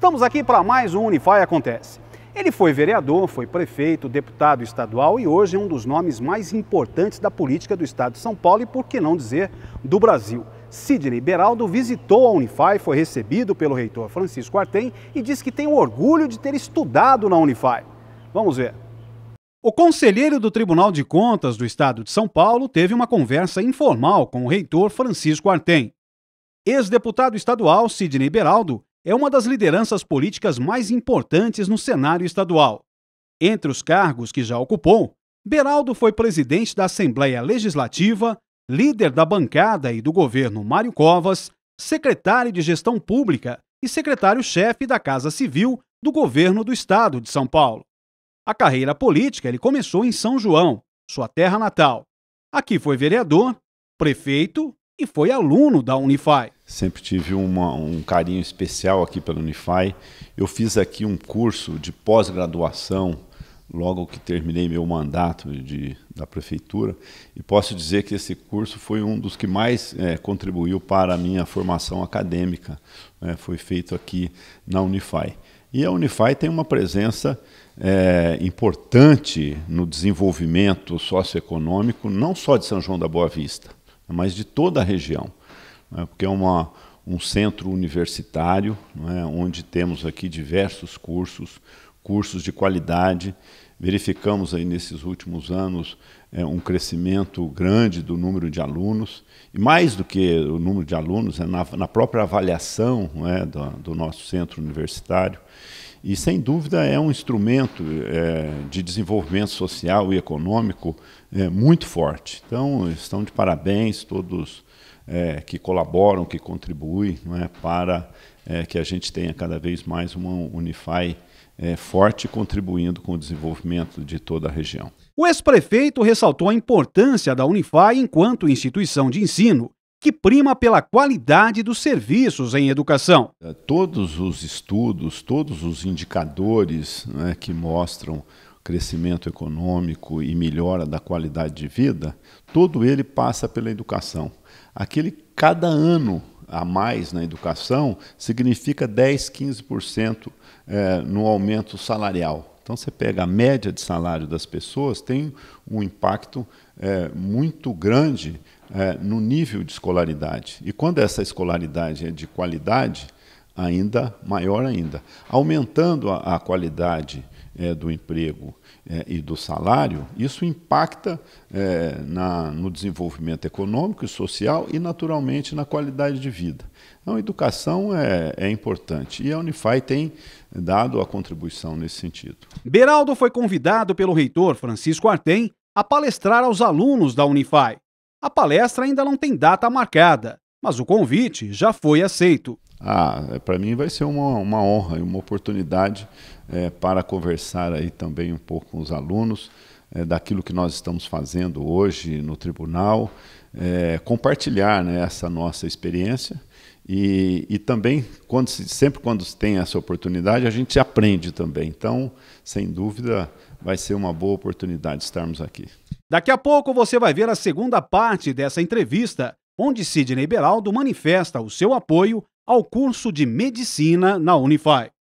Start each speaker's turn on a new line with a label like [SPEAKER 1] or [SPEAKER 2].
[SPEAKER 1] Estamos aqui para mais um Unify Acontece. Ele foi vereador, foi prefeito, deputado estadual e hoje é um dos nomes mais importantes da política do estado de São Paulo e, por que não dizer, do Brasil. Sidney Beraldo visitou a Unify, foi recebido pelo reitor Francisco Artem e diz que tem o orgulho de ter estudado na Unify. Vamos ver. O conselheiro do Tribunal de Contas do Estado de São Paulo teve uma conversa informal com o reitor Francisco Artem. Ex-deputado estadual Sidney Beraldo é uma das lideranças políticas mais importantes no cenário estadual. Entre os cargos que já ocupou, Beraldo foi presidente da Assembleia Legislativa, líder da bancada e do governo Mário Covas, secretário de Gestão Pública e secretário-chefe da Casa Civil do governo do estado de São Paulo. A carreira política ele começou em São João, sua terra natal. Aqui foi vereador, prefeito
[SPEAKER 2] e foi aluno da Unify sempre tive uma, um carinho especial aqui pela Unify. Eu fiz aqui um curso de pós-graduação logo que terminei meu mandato de, da prefeitura e posso dizer que esse curso foi um dos que mais é, contribuiu para a minha formação acadêmica. É, foi feito aqui na Unify. E a Unify tem uma presença é, importante no desenvolvimento socioeconômico, não só de São João da Boa Vista, mas de toda a região né, porque é uma, um centro universitário, né, onde temos aqui diversos cursos, cursos de qualidade. Verificamos aí nesses últimos anos é, um crescimento grande do número de alunos, e mais do que o número de alunos, é na, na própria avaliação né, do, do nosso centro universitário. E, sem dúvida, é um instrumento é, de desenvolvimento social e econômico é, muito forte. Então, estão de parabéns todos é, que colaboram, que contribuem não é, para é, que a gente tenha cada vez mais uma Unify é, forte, contribuindo com o desenvolvimento de toda a região.
[SPEAKER 1] O ex-prefeito ressaltou a importância da Unify enquanto instituição de ensino
[SPEAKER 2] que prima pela qualidade dos serviços em educação. Todos os estudos, todos os indicadores né, que mostram crescimento econômico e melhora da qualidade de vida, todo ele passa pela educação. Aquele cada ano a mais na educação significa 10, 15% é, no aumento salarial. Então você pega a média de salário das pessoas, tem um impacto é, muito grande é, no nível de escolaridade. E quando essa escolaridade é de qualidade, ainda maior ainda. Aumentando a, a qualidade é, do emprego é, e do salário, isso impacta é, na, no desenvolvimento econômico e social e, naturalmente, na qualidade de vida. Então, a educação é, é importante e a Unify tem dado a contribuição nesse sentido.
[SPEAKER 1] Beraldo foi convidado pelo reitor Francisco Artem a palestrar aos alunos da Unify. A palestra ainda não tem data
[SPEAKER 2] marcada, mas o convite já foi aceito. Ah, é, para mim vai ser uma, uma honra e uma oportunidade é, para conversar aí também um pouco com os alunos é, daquilo que nós estamos fazendo hoje no tribunal, é, compartilhar né, essa nossa experiência e, e também quando se, sempre quando tem essa oportunidade a gente aprende também. Então, sem dúvida, vai ser uma boa oportunidade estarmos aqui.
[SPEAKER 1] Daqui a pouco você vai ver a segunda parte dessa entrevista onde Sidney Beraldo manifesta o seu apoio ao curso de medicina na Unify.